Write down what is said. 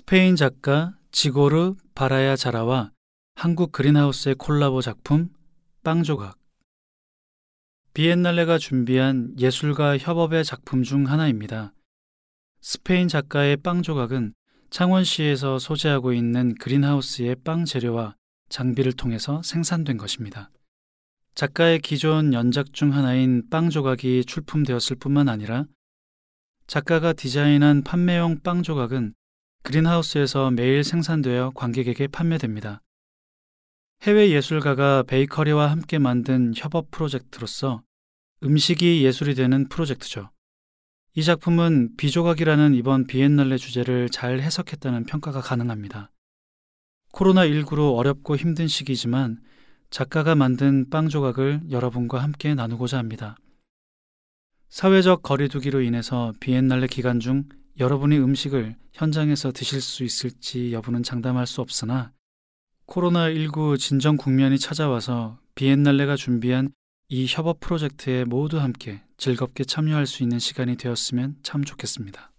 스페인 작가 지고르 바라야 자라와 한국 그린하우스의 콜라보 작품 빵조각 비엔날레가 준비한 예술가 협업의 작품 중 하나입니다. 스페인 작가의 빵조각은 창원시에서 소재하고 있는 그린하우스의 빵 재료와 장비를 통해서 생산된 것입니다. 작가의 기존 연작 중 하나인 빵 조각이 출품되었을 뿐만 아니라 작가가 디자인한 판매용 빵 조각은 그린하우스에서 매일 생산되어 관객에게 판매됩니다. 해외 예술가가 베이커리와 함께 만든 협업 프로젝트로서 음식이 예술이 되는 프로젝트죠. 이 작품은 비조각이라는 이번 비엔날레 주제를 잘 해석했다는 평가가 가능합니다. 코로나19로 어렵고 힘든 시기지만 작가가 만든 빵 조각을 여러분과 함께 나누고자 합니다. 사회적 거리두기로 인해서 비엔날레 기간 중 여러분이 음식을 현장에서 드실 수 있을지 여부는 장담할 수 없으나 코로나19 진정 국면이 찾아와서 비엔날레가 준비한 이 협업 프로젝트에 모두 함께 즐겁게 참여할 수 있는 시간이 되었으면 참 좋겠습니다.